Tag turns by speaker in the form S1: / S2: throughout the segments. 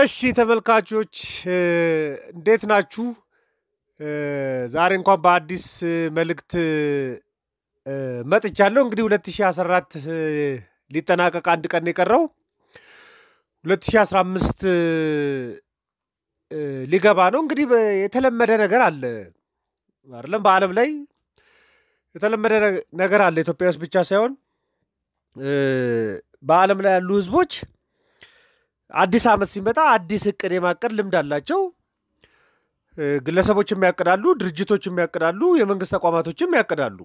S1: እሺ ተመልካቾች እንዴት ናችሁ? ዛሬ እንኳን በአዲስ መልእክት መጥቻለሁ። እንግዲህ 2014 ሊጠናቀቅ አንድ ቀን የቀረው 2015 ሊገባ ነው። እንግዲህ የተለመደ ነገር አለ አይደለም? በዓለም ላይ የተለመደ ነገር አለ፣ ኢትዮጵያ ውስጥ ብቻ ሳይሆን በዓለም ላይ ያሉ ህዝቦች አዲስ ዓመት ሲመጣ አዲስ እቅድ የማቀድ ልምድ አላቸው። ግለሰቦችም ያቅዳሉ፣ ድርጅቶችም ያቅዳሉ፣ የመንግስት ተቋማቶችም ያቅዳሉ።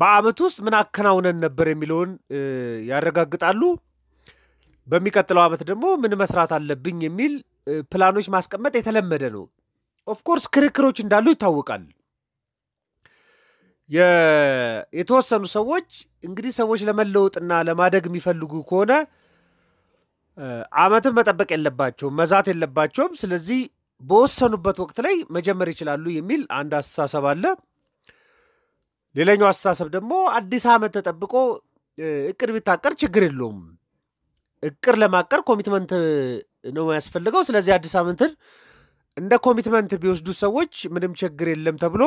S1: በአመት ውስጥ ምን አከናውነን ነበር የሚለውን ያረጋግጣሉ። በሚቀጥለው አመት ደግሞ ምን መስራት አለብኝ የሚል ፕላኖች ማስቀመጥ የተለመደ ነው። ኦፍኮርስ ክርክሮች እንዳሉ ይታወቃል። የተወሰኑ ሰዎች እንግዲህ ሰዎች ለመለወጥና ለማደግ የሚፈልጉ ከሆነ አመትን መጠበቅ የለባቸውም፣ መዛት የለባቸውም። ስለዚህ በወሰኑበት ወቅት ላይ መጀመር ይችላሉ የሚል አንድ አስተሳሰብ አለ። ሌላኛው አስተሳሰብ ደግሞ አዲስ ዓመት ተጠብቆ እቅድ ቢታቀር ችግር የለውም። እቅድ ለማቀር ኮሚትመንት ነው ያስፈልገው። ስለዚህ አዲስ ዓመትን እንደ ኮሚትመንት ቢወስዱ ሰዎች ምንም ችግር የለም ተብሎ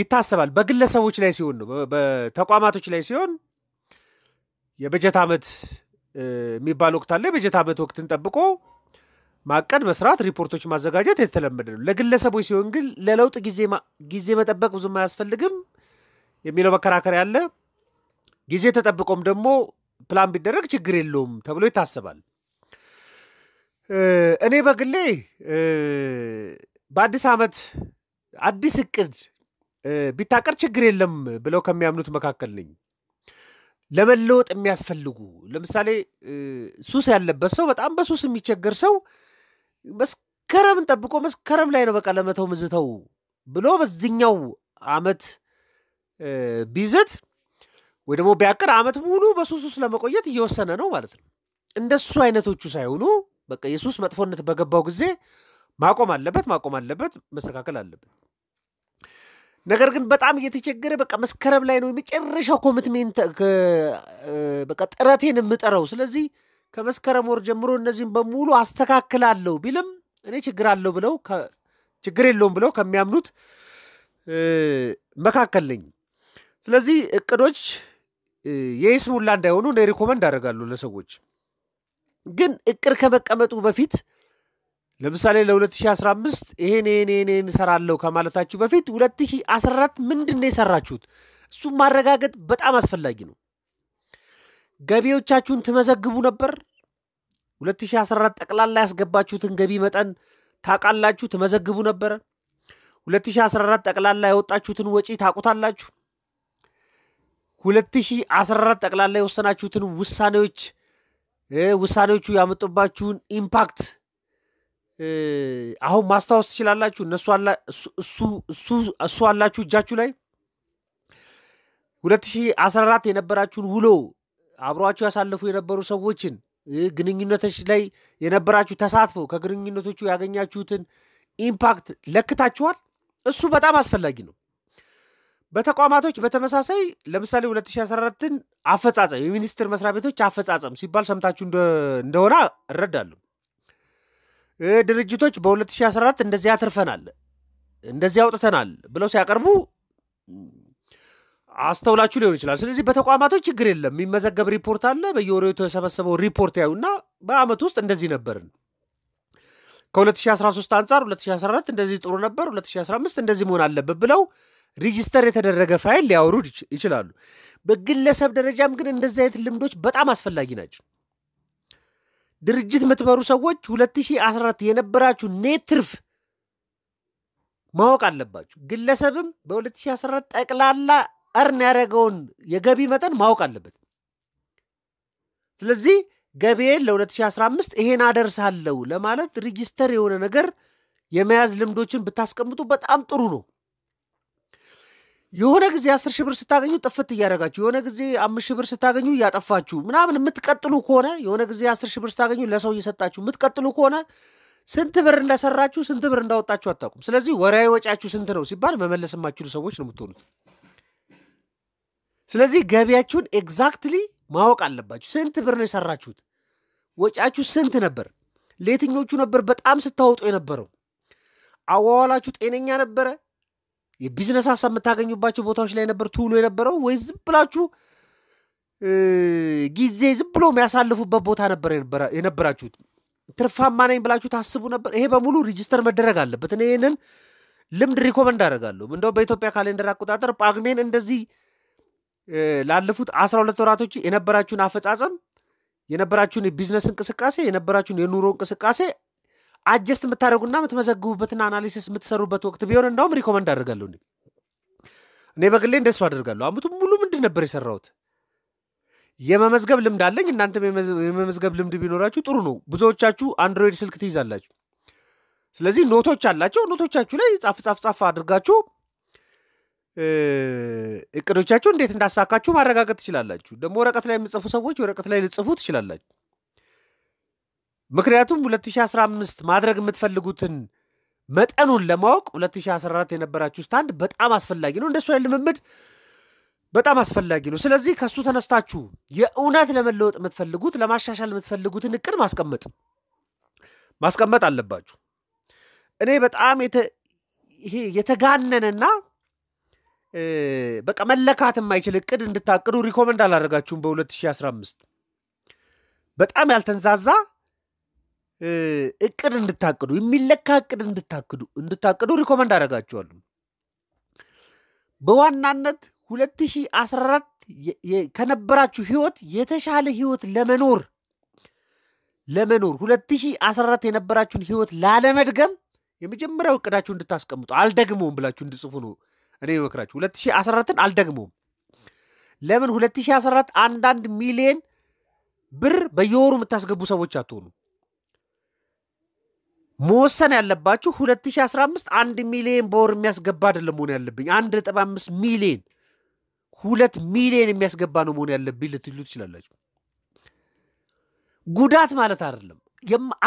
S1: ይታሰባል። በግለሰቦች ላይ ሲሆን ነው። በተቋማቶች ላይ ሲሆን የበጀት ዓመት የሚባል ወቅት አለ። የበጀት ዓመት ወቅትን ጠብቆ ማቀድ፣ መስራት፣ ሪፖርቶች ማዘጋጀት የተለመደ ነው። ለግለሰቦች ሲሆን ግን ለለውጥ ጊዜ መጠበቅ ብዙም አያስፈልግም የሚለው መከራከሪያ አለ። ጊዜ ተጠብቆም ደግሞ ፕላን ቢደረግ ችግር የለውም ተብሎ ይታሰባል። እኔ በግሌ በአዲስ ዓመት አዲስ እቅድ ቢታቀር ችግር የለም ብለው ከሚያምኑት መካከል ነኝ። ለመለወጥ የሚያስፈልጉ ለምሳሌ ሱስ ያለበት ሰው በጣም በሱስ የሚቸገር ሰው መስከረምን ጠብቆ መስከረም ላይ ነው በቃ ለመተው ምዝተው ብሎ በዚኛው አመት ቢዝት ወይ ደግሞ ቢያቅር አመት ሙሉ በሱስ ውስጥ ለመቆየት እየወሰነ ነው ማለት ነው። እንደሱ አይነቶቹ ሳይሆኑ በቃ የሱስ መጥፎነት በገባው ጊዜ ማቆም አለበት፣ ማቆም አለበት፣ መስተካከል አለበት። ነገር ግን በጣም እየተቸገረ በቃ መስከረም ላይ ነው የመጨረሻው ኮሚትሜንት በቃ ጥረቴን የምጠረው። ስለዚህ ከመስከረም ወር ጀምሮ እነዚህም በሙሉ አስተካክላለሁ ቢልም እኔ ችግር አለው ብለው ችግር የለውም ብለው ከሚያምኑት መካከል ነኝ። ስለዚህ እቅዶች የይስሙላ እንዳይሆኑ እኔ ሪኮመንድ አደርጋለሁ ለሰዎች። ግን እቅድ ከመቀመጡ በፊት ለምሳሌ ለ2015 ይሄን ይሄን ይሄን ይሄን እሰራለሁ ከማለታችሁ በፊት 2014 ምንድን ነው የሰራችሁት? እሱም ማረጋገጥ በጣም አስፈላጊ ነው። ገቢዎቻችሁን ትመዘግቡ ነበር? 2014 ጠቅላላ ያስገባችሁትን ገቢ መጠን ታውቃላችሁ፣ ትመዘግቡ ነበረ? 2014 ጠቅላላ ያወጣችሁትን ወጪ ታቁታላችሁ? 2014 ጠቅላላ የወሰናችሁትን ውሳኔዎች ውሳኔዎቹ ያመጡባችሁን ኢምፓክት አሁን ማስታወስ ትችላላችሁ። እነሱ እሱ አላችሁ እጃችሁ ላይ 2014 የነበራችሁን ውሎ አብሯችሁ ያሳለፉ የነበሩ ሰዎችን ግንኙነቶች ላይ የነበራችሁ ተሳትፎ ከግንኙነቶቹ ያገኛችሁትን ኢምፓክት ለክታችኋል። እሱ በጣም አስፈላጊ ነው። በተቋማቶች በተመሳሳይ ለምሳሌ 2014ን አፈጻጸም የሚኒስቴር መስሪያ ቤቶች አፈጻጸም ሲባል ሰምታችሁ እንደሆነ እረዳለሁ። ድርጅቶች በ2014 እንደዚህ አትርፈናል፣ እንደዚህ አውጥተናል ብለው ሲያቀርቡ አስተውላችሁ ሊሆን ይችላል። ስለዚህ በተቋማቶች ችግር የለም የሚመዘገብ ሪፖርት አለ። በየወሩ የተሰበሰበው ሪፖርት ያዩና በአመት ውስጥ እንደዚህ ነበርን። ከ2013 አንጻር 2014 እንደዚህ ጥሩ ነበር፣ 2015 እንደዚህ መሆን አለበት ብለው ሪጂስተር የተደረገ ፋይል ሊያወሩ ይችላሉ። በግለሰብ ደረጃም ግን እንደዚህ አይነት ልምዶች በጣም አስፈላጊ ናቸው። ድርጅት የምትመሩ ሰዎች 2014 የነበራችሁ ኔት ትርፍ ማወቅ አለባችሁ። ግለሰብም በ2014 ጠቅላላ እርን ያደረገውን የገቢ መጠን ማወቅ አለበት። ስለዚህ ገቢዬን ለ2015 ይሄን አደርሳለሁ ለማለት ሪጂስተር የሆነ ነገር የመያዝ ልምዶችን ብታስቀምጡ በጣም ጥሩ ነው። የሆነ ጊዜ አስር ሺህ ብር ስታገኙ ጥፍት እያደረጋችሁ የሆነ ጊዜ አምስት ሺህ ብር ስታገኙ እያጠፋችሁ ምናምን የምትቀጥሉ ከሆነ የሆነ ጊዜ አስር ሺህ ብር ስታገኙ ለሰው እየሰጣችሁ የምትቀጥሉ ከሆነ ስንት ብር እንደሰራችሁ ስንት ብር እንዳወጣችሁ አታውቁም። ስለዚህ ወራዊ ወጪያችሁ ስንት ነው ሲባል መመለስ የማችሉ ሰዎች ነው የምትሆኑት። ስለዚህ ገቢያችሁን ኤግዛክትሊ ማወቅ አለባችሁ። ስንት ብር ነው የሰራችሁት? ወጪያችሁ ስንት ነበር? ለየትኞቹ ነበር በጣም ስታወጡ የነበረው? አዋዋላችሁ ጤነኛ ነበረ? የቢዝነስ ሀሳብ የምታገኙባቸው ቦታዎች ላይ ነበር ትውሎ የነበረው ወይ ዝም ብላችሁ ጊዜ ዝም ብሎ የሚያሳልፉበት ቦታ ነበር የነበራችሁት? ትርፋማ ነኝ ብላችሁ ታስቡ ነበር? ይሄ በሙሉ ሪጅስተር መደረግ አለበት። እኔ ይህንን ልምድ ሪኮመንድ አደርጋለሁ። እንደው በኢትዮጵያ ካሌንደር አቆጣጠር ጳጉሜን እንደዚህ ላለፉት አስራ ሁለት ወራቶች የነበራችሁን አፈጻጸም የነበራችሁን የቢዝነስ እንቅስቃሴ የነበራችሁን የኑሮ እንቅስቃሴ አጀስት የምታደረጉና የምትመዘግቡበትና አናሊሲስ የምትሰሩበት ወቅት ቢሆን እንዳውም ሪኮመንድ አደርጋለሁ እኔ በግሌ እንደሱ አደርጋለሁ። አመቱ ሙሉ ምንድን ነበር የሰራሁት? የመመዝገብ ልምድ አለኝ። እናንተም የመመዝገብ ልምድ ቢኖራችሁ ጥሩ ነው። ብዙዎቻችሁ አንድሮይድ ስልክ ትይዛላችሁ። ስለዚህ ኖቶች አላቸው። ኖቶቻችሁ ላይ ጻፍ ጻፍ ጻፍ አድርጋችሁ እቅዶቻችሁ እንዴት እንዳሳካችሁ ማረጋገጥ ትችላላችሁ። ደግሞ ወረቀት ላይ የምጽፉ ሰዎች ወረቀት ላይ ልጽፉ ትችላላችሁ። ምክንያቱም 2015 ማድረግ የምትፈልጉትን መጠኑን ለማወቅ 2014 የነበራችሁ ስታንድ በጣም አስፈላጊ ነው። እንደሱ አይነት ልምምድ በጣም አስፈላጊ ነው። ስለዚህ ከእሱ ተነስታችሁ የእውነት ለመለወጥ የምትፈልጉት ለማሻሻል የምትፈልጉትን እቅድ ማስቀመጥ ማስቀመጥ አለባችሁ። እኔ በጣም ይሄ የተጋነነና በቃ መለካት የማይችል እቅድ እንድታቅዱ ሪኮመንድ አላደረጋችሁም። በ2015 በጣም ያልተንዛዛ እቅድ እንድታቅዱ የሚለካ እቅድ እንድታቅዱ እንድታቅዱ ሪኮመንድ አደርጋችኋለሁ። በዋናነት 2014 ከነበራችሁ ህይወት የተሻለ ህይወት ለመኖር ለመኖር 2014 የነበራችሁን ህይወት ላለመድገም የመጀመሪያው እቅዳችሁ እንድታስቀምጡ አልደግመውም ብላችሁ እንድጽፉ ነው እኔ ይመክራችሁ። 2014ን አልደግመውም። ለምን 2014 አንዳንድ ሚሊየን ብር በየወሩ የምታስገቡ ሰዎች አትሆኑም። መወሰን ያለባችሁ 2015 አንድ ሚሊዮን በወር የሚያስገባ አይደለም መሆን ያለብኝ፣ አንድ ነጥብ አምስት ሚሊዮን ሁለት ሚሊዮን የሚያስገባ ነው መሆን ያለብኝ ልትሉ ትችላላችሁ። ጉዳት ማለት አይደለም።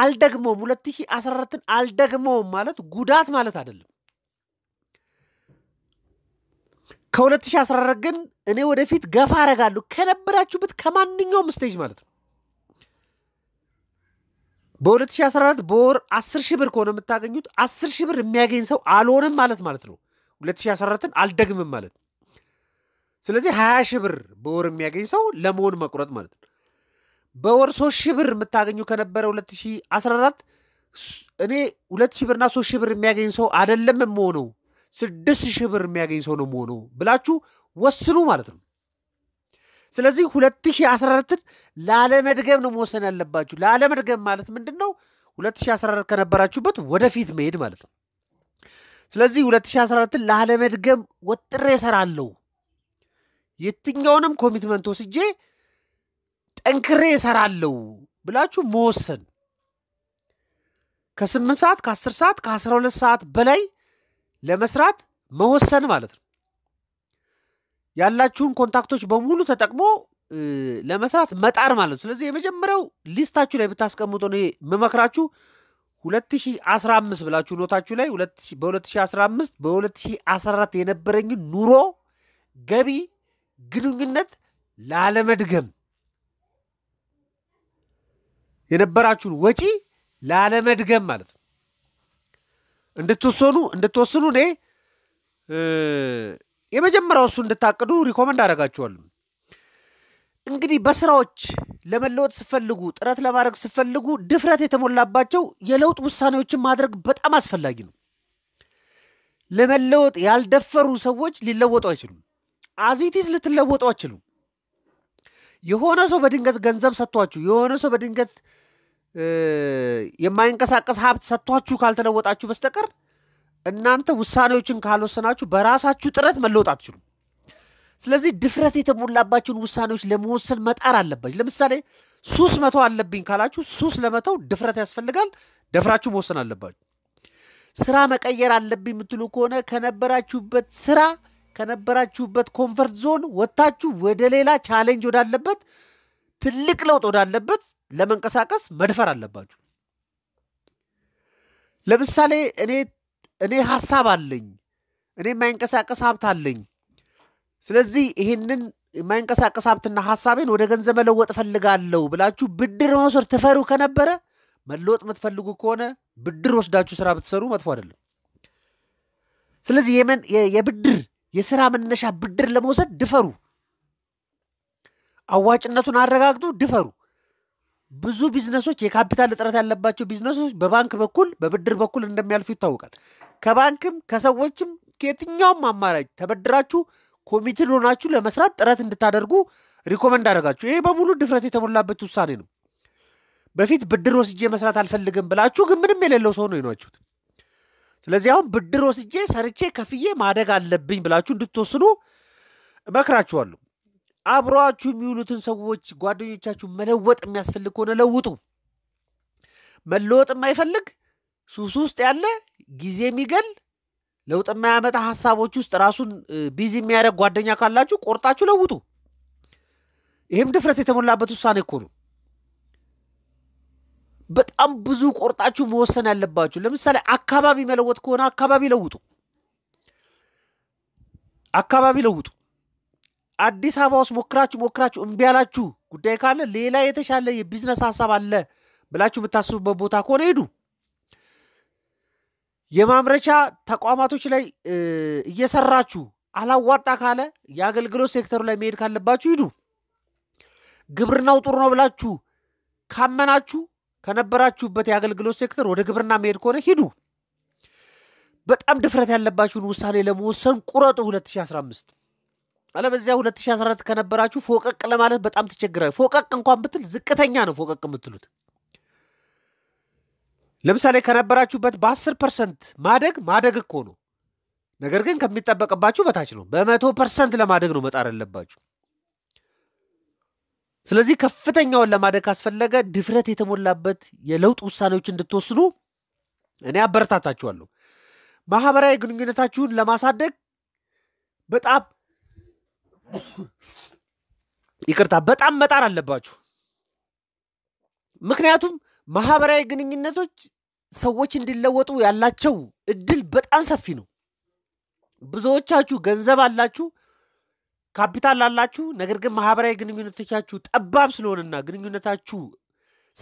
S1: አልደግመውም፣ 2014ን አልደግመውም ማለት ጉዳት ማለት አይደለም። ከ2014 ግን እኔ ወደፊት ገፋ አረጋለሁ ከነበራችሁበት ከማንኛውም ስቴጅ ማለት ነው። በ2014 በወር 10 ሺህ ብር ከሆነ የምታገኙት 10 ሺህ ብር የሚያገኝ ሰው አልሆንም ማለት ማለት ነው። 2014ን አልደግምም ማለት ስለዚህ 20 ሺህ ብር በወር የሚያገኝ ሰው ለመሆን መቁረጥ ማለት ነው። በወር 3 ሺህ ብር የምታገኙ ከነበረ 2014 እኔ 2 ሺህ ብርና 3 ሺህ ብር የሚያገኝ ሰው አይደለም የምሆነው፣ 6 ሺህ ብር የሚያገኝ ሰው ነው የምሆነው ብላችሁ ወስኑ ማለት ነው። ስለዚህ 2014ን ላለመድገም ነው መወሰን ያለባችሁ። ላለመድገም ማለት ምንድን ነው? 2014 ከነበራችሁበት ወደፊት መሄድ ማለት ነው። ስለዚህ 2014ን ላለመድገም ወጥሬ እሰራለሁ። የትኛውንም ኮሚትመንት ወስጄ ጠንክሬ እሰራለሁ ብላችሁ መወሰን ከስምንት ሰዓት ከአስር ሰዓት ከአስራ ሁለት ሰዓት በላይ ለመስራት መወሰን ማለት ነው። ያላችሁን ኮንታክቶች በሙሉ ተጠቅሞ ለመስራት መጣር ማለት ነው። ስለዚህ የመጀመሪያው ሊስታችሁ ላይ ብታስቀምጡ ነው የምመክራችሁ 2015 ብላችሁ ኖታችሁ ላይ በ2015 በ2014 የነበረኝን ኑሮ፣ ገቢ፣ ግንኙነት ላለመድገም የነበራችሁን ወጪ ላለመድገም ማለት ነው እንድትወሰኑ እንድትወስኑ እኔ የመጀመሪያው እሱ እንድታቅዱ ሪኮመንድ አደርጋችኋለሁ። እንግዲህ በስራዎች ለመለወጥ ስፈልጉ፣ ጥረት ለማድረግ ስፈልጉ ድፍረት የተሞላባቸው የለውጥ ውሳኔዎችን ማድረግ በጣም አስፈላጊ ነው። ለመለወጥ ያልደፈሩ ሰዎች ሊለወጡ አይችሉም። አዚቲስ ልትለወጡ አይችሉም። የሆነ ሰው በድንገት ገንዘብ ሰጥቷችሁ፣ የሆነ ሰው በድንገት የማይንቀሳቀስ ሀብት ሰጥቷችሁ ካልተለወጣችሁ በስተቀር እናንተ ውሳኔዎችን ካልወሰናችሁ በራሳችሁ ጥረት መለወጥ አትችሉም። ስለዚህ ድፍረት የተሞላባቸውን ውሳኔዎች ለመወሰን መጣር አለባችሁ። ለምሳሌ ሱስ መተው አለብኝ ካላችሁ ሱስ ለመተው ድፍረት ያስፈልጋል። ደፍራችሁ መወሰን አለባችሁ። ስራ መቀየር አለብኝ የምትሉ ከሆነ ከነበራችሁበት ስራ ከነበራችሁበት ኮንፈርት ዞን ወጥታችሁ ወደ ሌላ ቻሌንጅ ወዳለበት ትልቅ ለውጥ ወዳለበት ለመንቀሳቀስ መድፈር አለባችሁ። ለምሳሌ እኔ እኔ ሀሳብ አለኝ፣ እኔ የማይንቀሳቀስ ሀብት አለኝ። ስለዚህ ይህንን የማይንቀሳቀስ ሀብትና ሀሳቤን ወደ ገንዘብ መለወጥ እፈልጋለሁ ብላችሁ ብድር መውሰድ ትፈሩ ከነበረ መለወጥ የምትፈልጉ ከሆነ ብድር ወስዳችሁ ስራ ብትሰሩ መጥፎ አይደለም። ስለዚህ የብድር የስራ መነሻ ብድር ለመውሰድ ድፈሩ። አዋጭነቱን አረጋግጡ፣ ድፈሩ። ብዙ ቢዝነሶች የካፒታል እጥረት ያለባቸው ቢዝነሶች በባንክ በኩል በብድር በኩል እንደሚያልፉ ይታወቃል። ከባንክም ከሰዎችም ከየትኛውም አማራጭ ተበድራችሁ ኮሚትድ ሆናችሁ ለመስራት ጥረት እንድታደርጉ ሪኮመንድ አደረጋችሁ። ይሄ በሙሉ ድፍረት የተሞላበት ውሳኔ ነው። በፊት ብድር ወስጄ መስራት አልፈልግም ብላችሁ ግን ምንም የሌለው ሰው ነው ይኗችሁት። ስለዚህ አሁን ብድር ወስጄ ሰርቼ ከፍዬ ማደግ አለብኝ ብላችሁ እንድትወስኑ እመክራችኋለሁ። አብሯችሁ የሚውሉትን ሰዎች ጓደኞቻችሁ መለወጥ የሚያስፈልግ ከሆነ ለውጡ። መለወጥ የማይፈልግ ሱስ ውስጥ ያለ ጊዜ የሚገል ለውጥ የማያመጣ ሀሳቦች ውስጥ ራሱን ቢዚ የሚያደርግ ጓደኛ ካላችሁ ቆርጣችሁ ለውጡ። ይህም ድፍረት የተሞላበት ውሳኔ እኮ ነው። በጣም ብዙ ቆርጣችሁ መወሰን ያለባችሁ። ለምሳሌ አካባቢ መለወጥ ከሆነ አካባቢ ለውጡ። አካባቢ ለውጡ። አዲስ አበባ ውስጥ ሞክራችሁ ሞክራችሁ እምቢ ያላችሁ ጉዳይ ካለ ሌላ የተሻለ የቢዝነስ ሀሳብ አለ ብላችሁ የምታስቡበት ቦታ ከሆነ ሄዱ። የማምረቻ ተቋማቶች ላይ እየሰራችሁ አላዋጣ ካለ የአገልግሎት ሴክተሩ ላይ መሄድ ካለባችሁ ሂዱ። ግብርናው ጥሩ ነው ብላችሁ ካመናችሁ ከነበራችሁበት የአገልግሎት ሴክተር ወደ ግብርና መሄድ ከሆነ ሂዱ። በጣም ድፍረት ያለባችሁን ውሳኔ ለመወሰን ቁረጡ 2015 አለበዚያ 2014 ከነበራችሁ ፎቀቅ ለማለት በጣም ትቸግራል። ፎቀቅ እንኳን ብትል ዝቅተኛ ነው ፎቀቅ የምትሉት። ለምሳሌ ከነበራችሁበት በ10 ፐርሰንት ማደግ ማደግ እኮ ነው። ነገር ግን ከሚጠበቅባችሁ በታች ነው። በመቶ ፐርሰንት ለማደግ ነው መጣር ያለባችሁ። ስለዚህ ከፍተኛውን ለማደግ ካስፈለገ ድፍረት የተሞላበት የለውጥ ውሳኔዎች እንድትወስኑ እኔ አበረታታችኋለሁ። ማህበራዊ ግንኙነታችሁን ለማሳደግ በጣም ይቅርታ በጣም መጣር አለባችሁ። ምክንያቱም ማህበራዊ ግንኙነቶች ሰዎች እንዲለወጡ ያላቸው እድል በጣም ሰፊ ነው። ብዙዎቻችሁ ገንዘብ አላችሁ፣ ካፒታል አላችሁ። ነገር ግን ማህበራዊ ግንኙነቶቻችሁ ጠባብ ስለሆነና ግንኙነታችሁ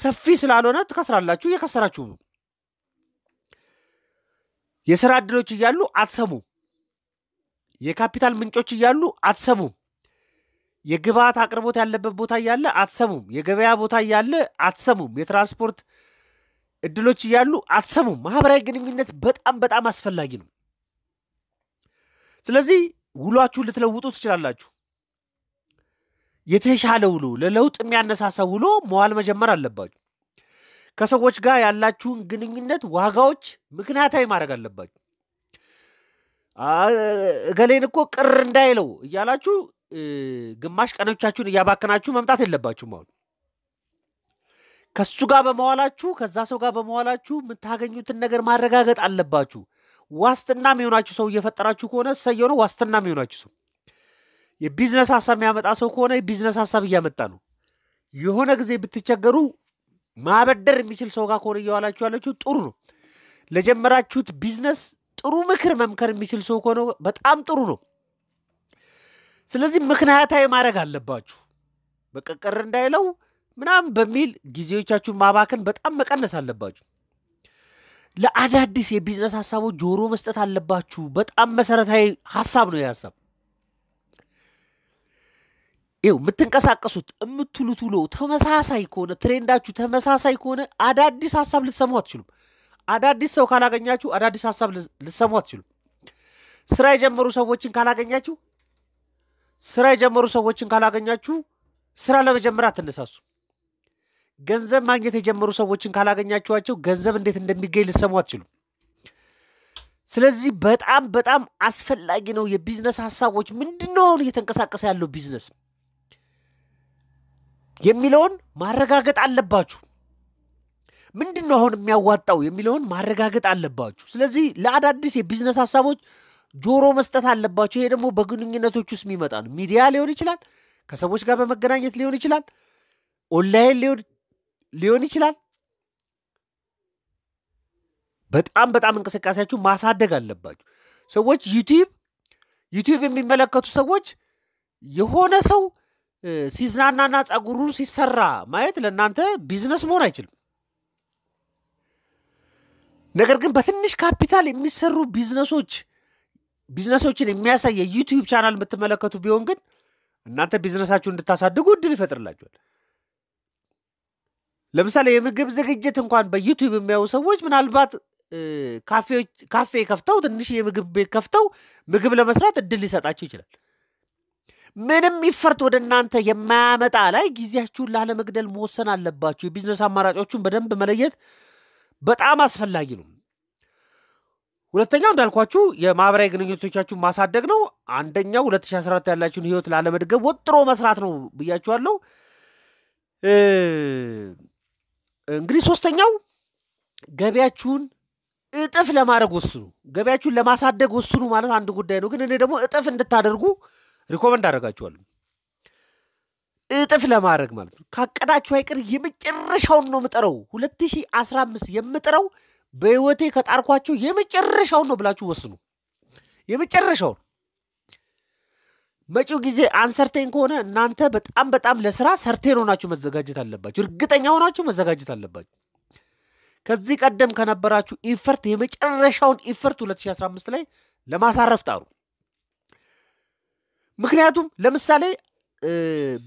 S1: ሰፊ ስላልሆነ ትከስራላችሁ፣ እየከሰራችሁ ነው። የስራ እድሎች እያሉ አትሰሙ። የካፒታል ምንጮች እያሉ አትሰሙም። የግብአት አቅርቦት ያለበት ቦታ እያለ አትሰሙም። የገበያ ቦታ እያለ አትሰሙም። የትራንስፖርት እድሎች እያሉ አትሰሙም። ማህበራዊ ግንኙነት በጣም በጣም አስፈላጊ ነው። ስለዚህ ውሏችሁን ልትለውጡ ትችላላችሁ። የተሻለ ውሎ፣ ለለውጥ የሚያነሳሳ ውሎ መዋል መጀመር አለባችሁ። ከሰዎች ጋር ያላችሁን ግንኙነት ዋጋዎች ምክንያታዊ ማድረግ አለባችሁ። እገሌን እኮ ቅር እንዳይለው እያላችሁ ግማሽ ቀኖቻችሁን እያባከናችሁ መምጣት የለባችሁም። አሁን ከሱ ጋር በመዋላችሁ ከዛ ሰው ጋር በመዋላችሁ የምታገኙትን ነገር ማረጋገጥ አለባችሁ። ዋስትና የሚሆናችሁ ሰው እየፈጠራችሁ ከሆነ ሰየው ነው። ዋስትና የሚሆናችሁ ሰው የቢዝነስ ሀሳብ የሚያመጣ ሰው ከሆነ የቢዝነስ ሀሳብ እያመጣ ነው። የሆነ ጊዜ ብትቸገሩ ማበደር የሚችል ሰው ጋር ከሆነ እየዋላችሁ ያላችሁ ጥሩ ነው። ለጀመራችሁት ቢዝነስ ጥሩ ምክር መምከር የሚችል ሰው ከሆነ በጣም ጥሩ ነው። ስለዚህ ምክንያታዊ ማድረግ አለባችሁ። በቀቀር እንዳይለው ምናምን በሚል ጊዜዎቻችሁን ማባከን በጣም መቀነስ አለባችሁ። ለአዳዲስ የቢዝነስ ሀሳቦች ጆሮ መስጠት አለባችሁ። በጣም መሰረታዊ ሀሳብ ነው የሀሳብ ይው የምትንቀሳቀሱት የምትሉት ውሎ ተመሳሳይ ከሆነ ትሬንዳችሁ ተመሳሳይ ከሆነ አዳዲስ ሀሳብ ልትሰሙ አትችሉም። አዳዲስ ሰው ካላገኛችሁ አዳዲስ ሀሳብ ልሰሙ አትችሉም። ስራ የጀመሩ ሰዎችን ካላገኛችሁ ስራ የጀመሩ ሰዎችን ካላገኛችሁ ስራ ለመጀመር አትነሳሱ። ገንዘብ ማግኘት የጀመሩ ሰዎችን ካላገኛችኋቸው ገንዘብ እንዴት እንደሚገኝ ልሰሙ አትችሉም። ስለዚህ በጣም በጣም አስፈላጊ ነው። የቢዝነስ ሀሳቦች ምንድነውን እየተንቀሳቀሰ ያለው ቢዝነስ የሚለውን ማረጋገጥ አለባችሁ። ምንድን ነው አሁን የሚያዋጣው የሚለውን ማረጋገጥ አለባችሁ። ስለዚህ ለአዳዲስ የቢዝነስ ሀሳቦች ጆሮ መስጠት አለባቸው። ይሄ ደግሞ በግንኙነቶች ውስጥ የሚመጣ ነው። ሚዲያ ሊሆን ይችላል፣ ከሰዎች ጋር በመገናኘት ሊሆን ይችላል፣ ኦንላይን ሊሆን ይችላል። በጣም በጣም እንቅስቃሴያችሁ ማሳደግ አለባችሁ። ሰዎች ዩቲዩብ ዩቲዩብ የሚመለከቱ ሰዎች የሆነ ሰው ሲዝናናና ጸጉሩን ሲሰራ ማየት ለእናንተ ቢዝነስ መሆን አይችልም። ነገር ግን በትንሽ ካፒታል የሚሰሩ ቢዝነሶች ቢዝነሶችን የሚያሳይ የዩቲዩብ ቻናል የምትመለከቱ ቢሆን ግን እናንተ ቢዝነሳችሁ እንድታሳድጉ እድል ይፈጥርላችኋል። ለምሳሌ የምግብ ዝግጅት እንኳን በዩቲዩብ የሚያዩ ሰዎች ምናልባት ካፌ ከፍተው ትንሽ የምግብ ቤት ከፍተው ምግብ ለመስራት እድል ሊሰጣቸው ይችላል። ምንም ይፈርት ወደ እናንተ የማያመጣ ላይ ጊዜያችሁን ላለመግደል መወሰን አለባችሁ። የቢዝነስ አማራጮቹን በደንብ መለየት በጣም አስፈላጊ ነው። ሁለተኛው እንዳልኳችሁ የማህበራዊ ግንኙነቶቻችሁን ማሳደግ ነው። አንደኛው 2014 ያላችሁን ህይወት ላለመድገብ ወጥሮ መስራት ነው ብያችኋለሁ። እንግዲህ ሶስተኛው ገቢያችሁን እጥፍ ለማድረግ ወስኑ። ገቢያችሁን ለማሳደግ ወስኑ ማለት አንድ ጉዳይ ነው። ግን እኔ ደግሞ እጥፍ እንድታደርጉ ሪኮመንድ አደርጋችኋለሁ። እጥፍ ለማድረግ ማለት ነው። ካቀዳችሁ አይቀር የመጨረሻውን ነው የምጠረው። 2015 የምጥረው በህይወቴ ከጣርኳቸው የመጨረሻውን ነው ብላችሁ ወስኑ። የመጨረሻውን መጪው ጊዜ አንሰርቴን ከሆነ እናንተ በጣም በጣም ለስራ ሰርቴን ሆናችሁ መዘጋጀት አለባችሁ። እርግጠኛ ሆናችሁ መዘጋጀት አለባችሁ። ከዚህ ቀደም ከነበራችሁ ኢፈርት የመጨረሻውን ኢፈርት 2015 ላይ ለማሳረፍ ጣሩ። ምክንያቱም ለምሳሌ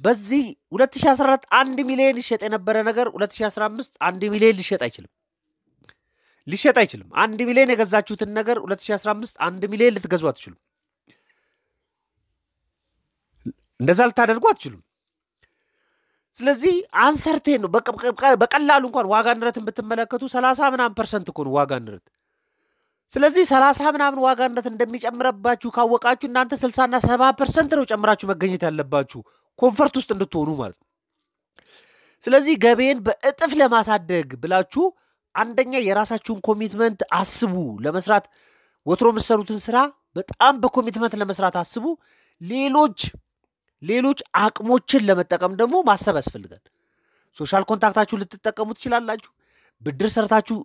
S1: በዚህ 2014 አንድ ሚሊዮን ይሸጥ የነበረ ነገር 2015 አንድ ሚሊዮን ሊሸጥ አይችልም። ሊሸጥ አይችልም። አንድ ሚሊዮን የገዛችሁትን ነገር 2015 አንድ ሚሊዮን ልትገዙ አትችሉም። እንደዛ ልታደርጉ አትችሉም። ስለዚህ አንሰርቴን ነው። በቀላሉ እንኳን ዋጋ ንረትን ብትመለከቱ 30 ምናምን ፐርሰንት እኮ ነው ዋጋ ንረት ስለዚህ ሰላሳ ምናምን ዋጋ ንረት እንደሚጨምረባችሁ ካወቃችሁ እናንተ ስልሳና ሰባ ፐርሰንት ነው ጨምራችሁ መገኘት ያለባችሁ ኮንፈርት ውስጥ እንድትሆኑ ማለት ነው። ስለዚህ ገቤን በእጥፍ ለማሳደግ ብላችሁ አንደኛ የራሳችሁን ኮሚትመንት አስቡ። ለመስራት ወትሮ የምትሰሩትን ስራ በጣም በኮሚትመንት ለመስራት አስቡ። ሌሎች ሌሎች አቅሞችን ለመጠቀም ደግሞ ማሰብ ያስፈልጋል። ሶሻል ኮንታክታችሁ ልትጠቀሙ ትችላላችሁ። ብድር ሰርታችሁ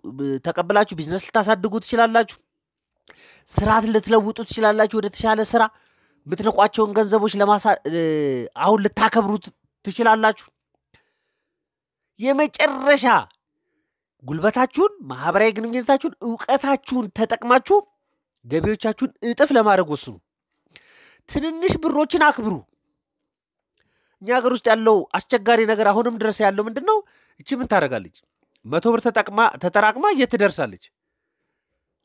S1: ተቀብላችሁ ቢዝነስ ልታሳድጉ ትችላላችሁ። ስርዓት ልትለውጡ ትችላላችሁ ወደ ተሻለ ስራ። የምትንቋቸውን ገንዘቦች ለማሳ አሁን ልታከብሩ ትችላላችሁ። የመጨረሻ ጉልበታችሁን፣ ማህበራዊ ግንኙነታችሁን፣ እውቀታችሁን ተጠቅማችሁ ገቢዎቻችሁን እጥፍ ለማድረግ ወስኑ። ትንንሽ ብሮችን አክብሩ። እኛ ሀገር ውስጥ ያለው አስቸጋሪ ነገር አሁንም ድረስ ያለው ምንድን ነው? እቺ ምን ታደርጋለች? መቶ ብር ተጠቅማ ተጠራቅማ የት ትደርሳለች?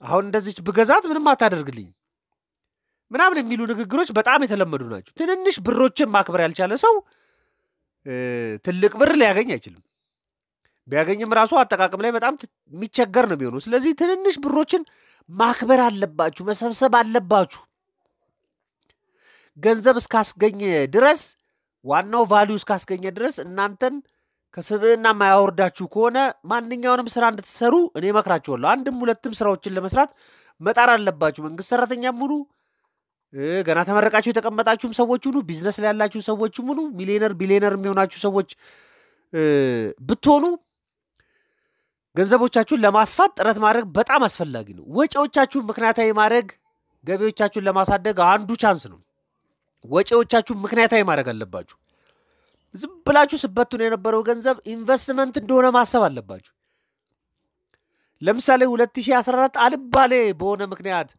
S1: አሁን እንደዚች ብገዛት ምንም አታደርግልኝ ምናምን የሚሉ ንግግሮች በጣም የተለመዱ ናቸው። ትንንሽ ብሮችን ማክበር ያልቻለ ሰው ትልቅ ብር ሊያገኝ አይችልም። ቢያገኝም ራሱ አጠቃቀም ላይ በጣም የሚቸገር ነው የሚሆኑ። ስለዚህ ትንንሽ ብሮችን ማክበር አለባችሁ፣ መሰብሰብ አለባችሁ። ገንዘብ እስካስገኘ ድረስ ዋናው ቫሊዩ እስካስገኘ ድረስ እናንተን ከስብዕና የማያወርዳችሁ ከሆነ ማንኛውንም ስራ እንድትሰሩ እኔ እመክራችኋለሁ። አንድም ሁለትም ስራዎችን ለመስራት መጣር አለባችሁ። መንግስት ሰራተኛም ሁኑ፣ ገና ተመረቃችሁ የተቀመጣችሁም ሰዎች ሁኑ፣ ቢዝነስ ላይ ያላችሁ ሰዎች ሁኑ፣ ሚሊዮነር ቢሊዮነር የሚሆናችሁ ሰዎች ብትሆኑ ገንዘቦቻችሁን ለማስፋት ጥረት ማድረግ በጣም አስፈላጊ ነው። ወጪዎቻችሁን ምክንያታዊ ማድረግ ገቢዎቻችሁን ለማሳደግ አንዱ ቻንስ ነው። ወጪዎቻችሁን ምክንያታዊ ማድረግ አለባችሁ። ዝም ብላችሁ ስበቱን የነበረው ገንዘብ ኢንቨስትመንት እንደሆነ ማሰብ አለባችሁ። ለምሳሌ 2014 አልባሌ በሆነ ምክንያት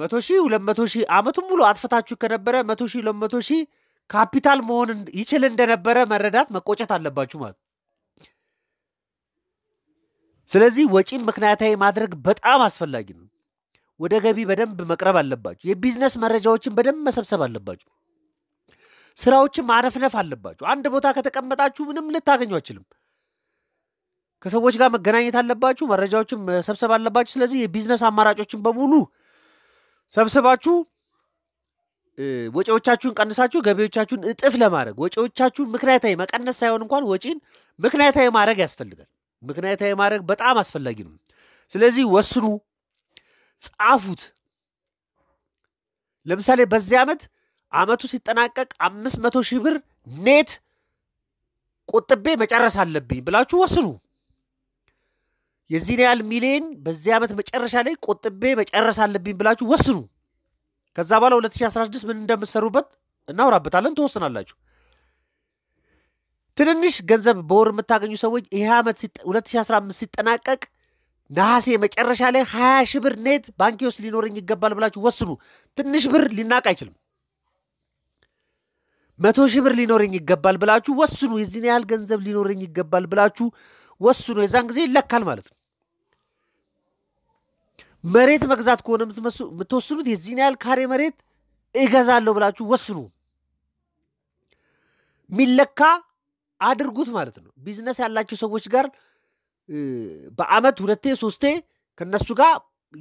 S1: መቶ ሺህ ሁለት መቶ ሺህ ሙሉ አጥፍታችሁ ከነበረ መቶ ሺህ ሁለት መቶ ሺህ ካፒታል መሆን ይችል እንደነበረ መረዳት መቆጨት አለባችሁ ማለት ስለዚህ ወጪም ምክንያታዊ ማድረግ በጣም አስፈላጊ ነው። ወደ ገቢ በደንብ መቅረብ አለባችሁ። የቢዝነስ መረጃዎችን በደንብ መሰብሰብ አለባችሁ። ስራዎችን ማነፍነፍ አለባችሁ። አንድ ቦታ ከተቀመጣችሁ ምንም ልታገኙ አይችልም። ከሰዎች ጋር መገናኘት አለባችሁ። መረጃዎችን መሰብሰብ አለባችሁ። ስለዚህ የቢዝነስ አማራጮችን በሙሉ ሰብስባችሁ ወጪዎቻችሁን ቀንሳችሁ ገቢዎቻችሁን እጥፍ ለማድረግ ወጪዎቻችሁን ምክንያታዊ መቀነስ ሳይሆን እንኳን ወጪን ምክንያታዊ ማድረግ ያስፈልጋል። ምክንያታዊ ማድረግ በጣም አስፈላጊ ነው። ስለዚህ ወስኑ፣ ጻፉት። ለምሳሌ በዚህ ዓመት አመቱ ሲጠናቀቅ አምስት መቶ ሺህ ብር ኔት ቆጥቤ መጨረስ አለብኝ ብላችሁ ወስኑ። የዚህን ያህል ሚሊየን በዚህ ዓመት መጨረሻ ላይ ቆጥቤ መጨረስ አለብኝ ብላችሁ ወስኑ። ከዛ በኋላ 2016 ምን እንደምትሰሩበት እናውራበታለን፣ ትወስናላችሁ። ትንንሽ ገንዘብ በወር የምታገኙ ሰዎች ይህ ዓመት 2015 ሲጠናቀቅ ነሐሴ መጨረሻ ላይ 20 ሺህ ብር ኔት ባንኪ ውስጥ ሊኖረኝ ይገባል ብላችሁ ወስኑ። ትንሽ ብር ሊናቅ አይችልም። መቶ ሺህ ብር ሊኖረኝ ይገባል ብላችሁ ወስኑ። የዚህን ያህል ገንዘብ ሊኖረኝ ይገባል ብላችሁ ወስኑ። የዛን ጊዜ ይለካል ማለት ነው። መሬት መግዛት ከሆነ የምትወስኑት የዚህን ያህል ካሬ መሬት እገዛለሁ ብላችሁ ወስኑ። የሚለካ አድርጉት ማለት ነው። ቢዝነስ ያላቸው ሰዎች ጋር በአመት ሁለቴ ሶስቴ ከነሱ ጋር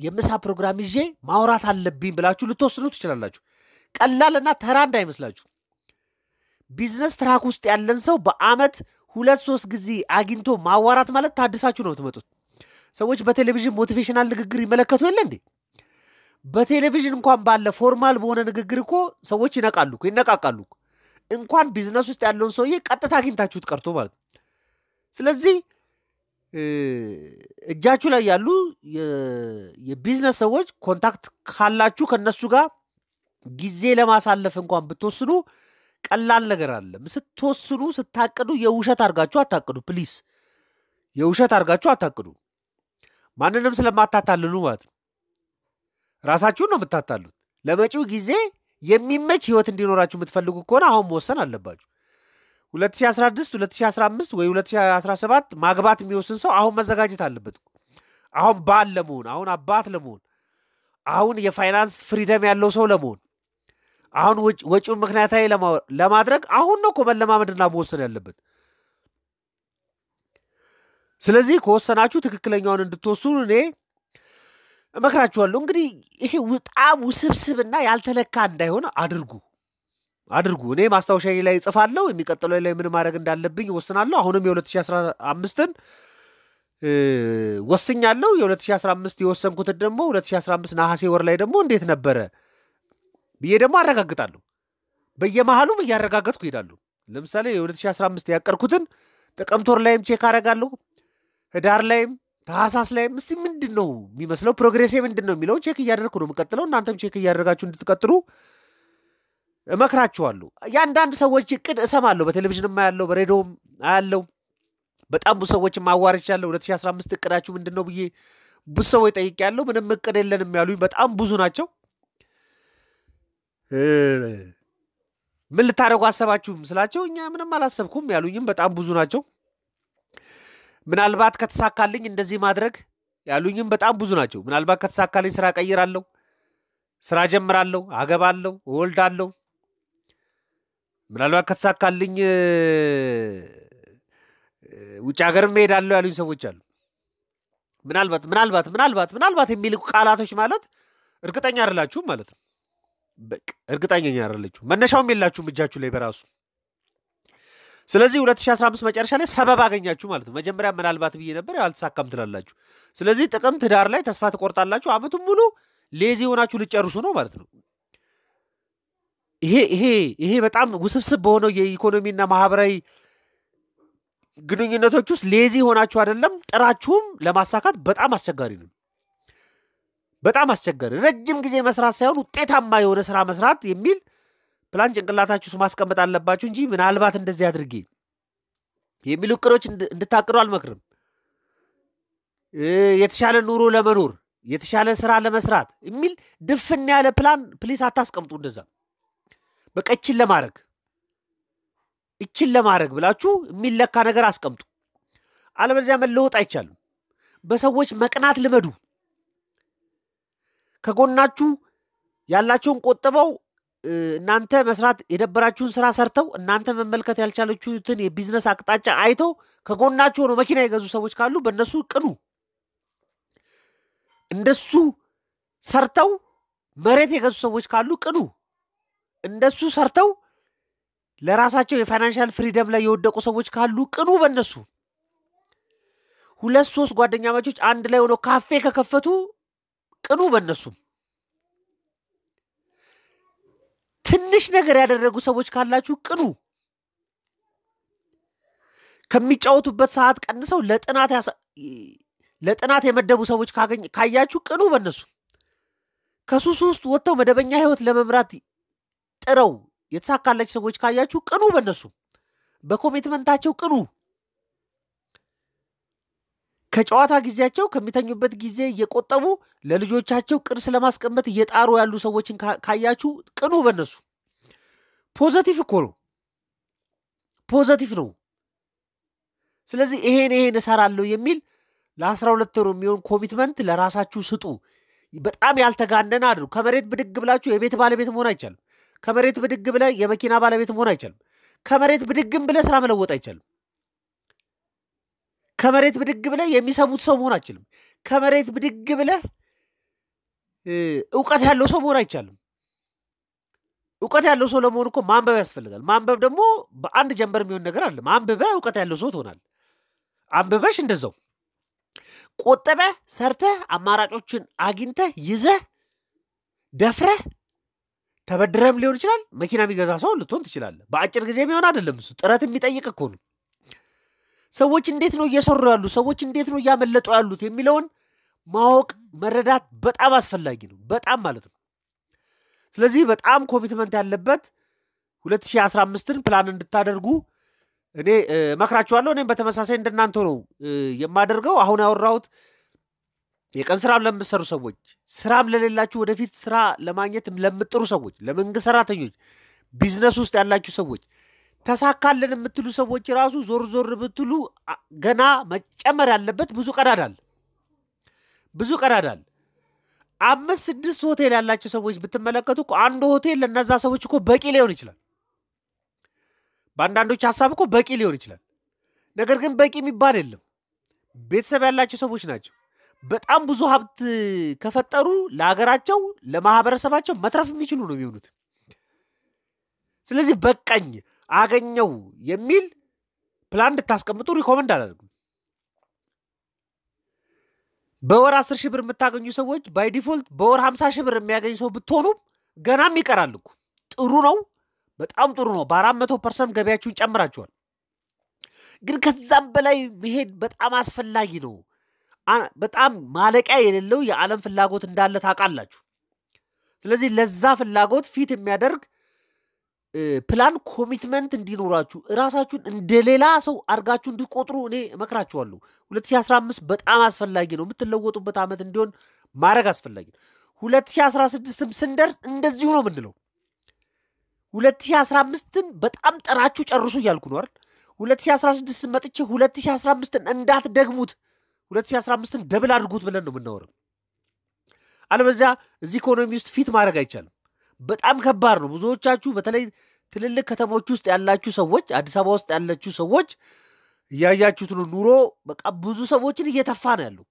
S1: የምሳ ፕሮግራም ይዤ ማውራት አለብኝ ብላችሁ ልትወስኑ ትችላላችሁ። ቀላልና ተራ እንዳይመስላችሁ። ቢዝነስ ትራክ ውስጥ ያለን ሰው በአመት ሁለት ሶስት ጊዜ አግኝቶ ማዋራት ማለት ታድሳችሁ ነው የምትመጡት። ሰዎች በቴሌቪዥን ሞቲቬሽናል ንግግር ይመለከቱ የለ እንዴ? በቴሌቪዥን እንኳን ባለ ፎርማል በሆነ ንግግር እኮ ሰዎች ይነቃሉ ይነቃቃሉ። እንኳን ቢዝነስ ውስጥ ያለውን ሰውዬ ቀጥታ አግኝታችሁት ቀርቶ ማለት ነው። ስለዚህ እጃችሁ ላይ ያሉ የቢዝነስ ሰዎች ኮንታክት ካላችሁ ከነሱ ጋር ጊዜ ለማሳለፍ እንኳን ብትወስኑ ቀላል ነገር አለም። ስትወስኑ ስታቅዱ የውሸት አድርጋችሁ አታቅዱ። ፕሊስ የውሸት አድርጋችሁ አታቅዱ። ማንንም ስለማታታልሉ ማለት ነው። ራሳችሁን ነው የምታታሉት። ለመጪው ጊዜ የሚመች ህይወት እንዲኖራችሁ የምትፈልጉ ከሆነ አሁን መወሰን አለባችሁ። 2016 2015 ወይ 2017 ማግባት የሚወስን ሰው አሁን መዘጋጀት አለበት። አሁን ባል ለመሆን፣ አሁን አባት ለመሆን፣ አሁን የፋይናንስ ፍሪደም ያለው ሰው ለመሆን አሁን ወጪውን ምክንያታዊ ለማድረግ አሁን ነው እኮ መለማመድና መወሰን ያለበት። ስለዚህ ከወሰናችሁ ትክክለኛውን እንድትወስኑ እኔ እመክራችኋለሁ። እንግዲህ ይሄ በጣም ውስብስብና ያልተለካ እንዳይሆን አድርጉ አድርጉ። እኔ ማስታወሻ ላይ እጽፋለሁ። የሚቀጥለው ላይ ምን ማድረግ እንዳለብኝ ወስናለሁ። አሁንም የ2015ን ወስኛለሁ። የ2015 የወሰንኩትን ደግሞ 2015 ነሐሴ ወር ላይ ደግሞ እንዴት ነበረ ብዬ ደግሞ አረጋግጣለሁ። በየመሃሉም እያረጋገጥኩ ይሄዳሉ። ለምሳሌ የ2015 ያቀርኩትን ጥቅምት ወር ላይም ቼክ አረጋለሁ፣ ህዳር ላይም ታህሳስ ላይም እስቲ ምንድን ነው የሚመስለው ፕሮግሬሴ ምንድን ነው የሚለውን ቼክ እያደረግኩ ነው የምቀጥለው። እናንተም ቼክ እያደረጋችሁ እንድትቀጥሉ እመክራችኋለሁ። የአንዳንድ ሰዎች እቅድ እሰማለሁ፣ በቴሌቪዥንም አያለው፣ በሬዲዮም አያለው። በጣም ብዙ ሰዎች ማዋርቻለሁ። 2015 እቅዳችሁ ምንድን ነው ብዬ ብዙ ሰዎች ጠይቄያለሁ። ምንም እቅድ የለንም ያሉኝ በጣም ብዙ ናቸው። ምን ልታደረጉ አሰባችሁም ስላቸው እኛ ምንም አላሰብኩም ያሉኝም በጣም ብዙ ናቸው። ምናልባት ከተሳካልኝ እንደዚህ ማድረግ ያሉኝም በጣም ብዙ ናቸው። ምናልባት ከተሳካልኝ ስራ ቀይራለሁ፣ ስራ ጀምራለሁ፣ አገባለሁ፣ እወልዳለሁ። ምናልባት ከተሳካልኝ ውጭ ሀገር እሄዳለሁ ያሉኝ ሰዎች አሉ። ምናልባት ምናልባት ምናልባት ምናልባት የሚልቁ ቃላቶች ማለት እርግጠኛ አይደላችሁም ማለት ነው። እርግጠኛ ያደለችው መነሻውም የላችሁም እጃችሁ ላይ በራሱ ስለዚህ 2015 መጨረሻ ላይ ሰበብ አገኛችሁ ማለት ነው። መጀመሪያ ምናልባት ብዬ ነበር አልተሳካም ትላላችሁ። ስለዚህ ጥቅምት፣ ህዳር ላይ ተስፋ ትቆርጣላችሁ። አመቱን ሙሉ ሌዚ የሆናችሁ ልጨርሱ ነው ማለት ነው። ይሄ ይሄ ይሄ በጣም ውስብስብ በሆነው የኢኮኖሚና ማህበራዊ ግንኙነቶች ውስጥ ሌዚ የሆናችሁ አይደለም ጥራችሁም ለማሳካት በጣም አስቸጋሪ ነው። በጣም አስቸገር ረጅም ጊዜ መስራት ሳይሆን ውጤታማ የሆነ ስራ መስራት የሚል ፕላን ጭንቅላታችሁ ማስቀመጥ አለባችሁ እንጂ ምናልባት እንደዚህ አድርጌ የሚሉ እቅዶች እንድታቅዱ አልመክርም። የተሻለ ኑሮ ለመኖር የተሻለ ስራ ለመስራት የሚል ድፍን ያለ ፕላን ፕሊስ አታስቀምጡ። እንደዛ በቃ እችን ለማድረግ እችን ለማድረግ ብላችሁ የሚለካ ነገር አስቀምጡ። አለበለዚያ መለወጥ አይቻልም። በሰዎች መቅናት ልመዱ። ከጎናችሁ ያላቸውን ቆጥበው እናንተ መስራት የደበራችሁን ስራ ሰርተው እናንተ መመልከት ያልቻለችሁትን የቢዝነስ አቅጣጫ አይተው ከጎናችሁ ሆነው መኪና የገዙ ሰዎች ካሉ በእነሱ ቅኑ። እንደሱ ሰርተው መሬት የገዙ ሰዎች ካሉ ቅኑ። እንደሱ ሰርተው ለራሳቸው የፋይናንሻል ፍሪደም ላይ የወደቁ ሰዎች ካሉ ቅኑ በእነሱ። ሁለት ሶስት ጓደኛማቾች አንድ ላይ ሆነው ካፌ ከከፈቱ ቅኑ በእነሱም። ትንሽ ነገር ያደረጉ ሰዎች ካላችሁ ቅኑ። ከሚጫወቱበት ሰዓት ቀንሰው ለጥናት የመደቡ ሰዎች ካያችሁ ቅኑ በእነሱ። ከሱሱ ውስጥ ወጥተው መደበኛ ህይወት ለመምራት ጥረው የተሳካላች ሰዎች ካያችሁ ቅኑ በእነሱ። በኮሚትመንታቸው ቅኑ። ከጨዋታ ጊዜያቸው ከሚተኙበት ጊዜ እየቆጠቡ ለልጆቻቸው ቅርስ ለማስቀመጥ እየጣሩ ያሉ ሰዎችን ካያችሁ ቅኑ በነሱ። ፖዘቲቭ እኮ ነው፣ ፖዘቲቭ ነው። ስለዚህ ይሄን ይሄን እሰራለሁ የሚል ለአስራ ሁለት ወር የሚሆን ኮሚትመንት ለራሳችሁ ስጡ። በጣም ያልተጋነነ አድሩ። ከመሬት ብድግ ብላችሁ የቤት ባለቤት መሆን አይቻልም። ከመሬት ብድግ ብለ የመኪና ባለቤት መሆን አይቻልም። ከመሬት ብድግም ብለ ስራ መለወጥ አይቻልም። ከመሬት ብድግ ብለህ የሚሰሙት ሰው መሆን አይችልም። ከመሬት ብድግ ብለህ እውቀት ያለው ሰው መሆን አይቻልም። እውቀት ያለው ሰው ለመሆን እኮ ማንበብ ያስፈልጋል። ማንበብ ደግሞ በአንድ ጀንበር የሚሆን ነገር አለ። አንብበህ እውቀት ያለው ሰው ትሆናል። አንብበሽ እንደዛው ቆጥበህ፣ ሰርተህ፣ አማራጮችን አግኝተህ ይዘህ ደፍረህ ተበድረህም ሊሆን ይችላል። መኪና የሚገዛ ሰው ልትሆን ትችላለህ። በአጭር ጊዜ የሚሆን አይደለም። እሱ ጥረት የሚጠይቅ እኮ ነው። ሰዎች እንዴት ነው እየሰሩ ያሉ ሰዎች እንዴት ነው እያመለጡ ያሉት የሚለውን ማወቅ መረዳት በጣም አስፈላጊ ነው። በጣም ማለት ነው። ስለዚህ በጣም ኮሚትመንት ያለበት 2015ን ፕላን እንድታደርጉ እኔ መክራችኋለሁ። እኔም በተመሳሳይ እንደናንተ ነው የማደርገው። አሁን ያወራሁት የቀን ስራም ለምትሰሩ ሰዎች፣ ስራም ለሌላችሁ፣ ወደፊት ስራ ለማግኘት ለምጥሩ ሰዎች፣ ለመንግስት ሰራተኞች፣ ቢዝነስ ውስጥ ያላችሁ ሰዎች ተሳካልን የምትሉ ሰዎች ራሱ ዞር ዞር ብትሉ ገና መጨመር ያለበት ብዙ ቀዳዳል ብዙ ቀዳዳል። አምስት ስድስት ሆቴል ያላቸው ሰዎች ብትመለከቱ እኮ አንድ ሆቴል ለእነዛ ሰዎች እኮ በቂ ሊሆን ይችላል። በአንዳንዶች ሀሳብ እኮ በቂ ሊሆን ይችላል። ነገር ግን በቂ የሚባል የለም። ቤተሰብ ያላቸው ሰዎች ናቸው። በጣም ብዙ ሀብት ከፈጠሩ ለሀገራቸው፣ ለማህበረሰባቸው መትረፍ የሚችሉ ነው የሚሆኑት። ስለዚህ በቃኝ አገኘው የሚል ፕላን እንድታስቀምጡ ሪኮመንድ አላደርግም። በወር አስር ሺህ ብር የምታገኙ ሰዎች ባይ ዲፎልት በወር ሀምሳ ሺህ ብር የሚያገኝ ሰው ብትሆኑም ገናም ይቀራል እኮ ጥሩ ነው፣ በጣም ጥሩ ነው። በአራት መቶ ፐርሰንት ገቢያችሁን ጨምራችኋል። ግን ከዛም በላይ መሄድ በጣም አስፈላጊ ነው። በጣም ማለቂያ የሌለው የዓለም ፍላጎት እንዳለ ታውቃላችሁ። ስለዚህ ለዛ ፍላጎት ፊት የሚያደርግ ፕላን ኮሚትመንት እንዲኖራችሁ እራሳችሁን እንደሌላ ሰው አድርጋችሁ እንዲቆጥሩ እኔ እመክራችኋለሁ። 2015 በጣም አስፈላጊ ነው። የምትለወጡበት ዓመት እንዲሆን ማድረግ አስፈላጊ ነው። 2016ም ስንደርስ እንደዚሁ ነው የምንለው። 2015ን በጣም ጠራችሁ ጨርሱ እያልኩ ነው አይደል? 2016 መጥቼ 2015ን እንዳትደግሙት 2015ን ደብል አድርጉት ብለን ነው የምናወረው። አለበዚያ እዚህ ኢኮኖሚ ውስጥ ፊት ማድረግ አይቻልም። በጣም ከባድ ነው። ብዙዎቻችሁ በተለይ ትልልቅ ከተሞች ውስጥ ያላችሁ ሰዎች፣ አዲስ አበባ ውስጥ ያላችሁ ሰዎች እያያችሁት ነው። ኑሮ በቃ ብዙ ሰዎችን እየተፋ ነው ያለው፣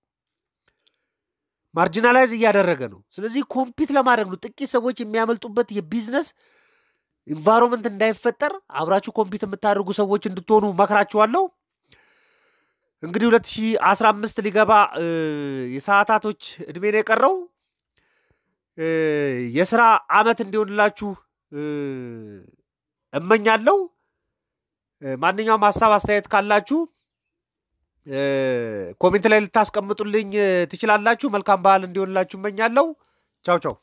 S1: ማርጂናላይዝ እያደረገ ነው። ስለዚህ ኮምፒት ለማድረግ ነው ጥቂት ሰዎች የሚያመልጡበት የቢዝነስ ኢንቫይሮንመንት እንዳይፈጠር አብራችሁ ኮምፒት የምታደርጉ ሰዎች እንድትሆኑ መክራችኋለሁ። እንግዲህ 2015 ሊገባ የሰዓታቶች እድሜ ነው የቀረው። የስራ አመት እንዲሆንላችሁ እመኛለሁ። ማንኛውም ሀሳብ አስተያየት ካላችሁ ኮሜንት ላይ ልታስቀምጡልኝ ትችላላችሁ። መልካም በዓል እንዲሆንላችሁ እመኛለሁ። ቻው ቻው።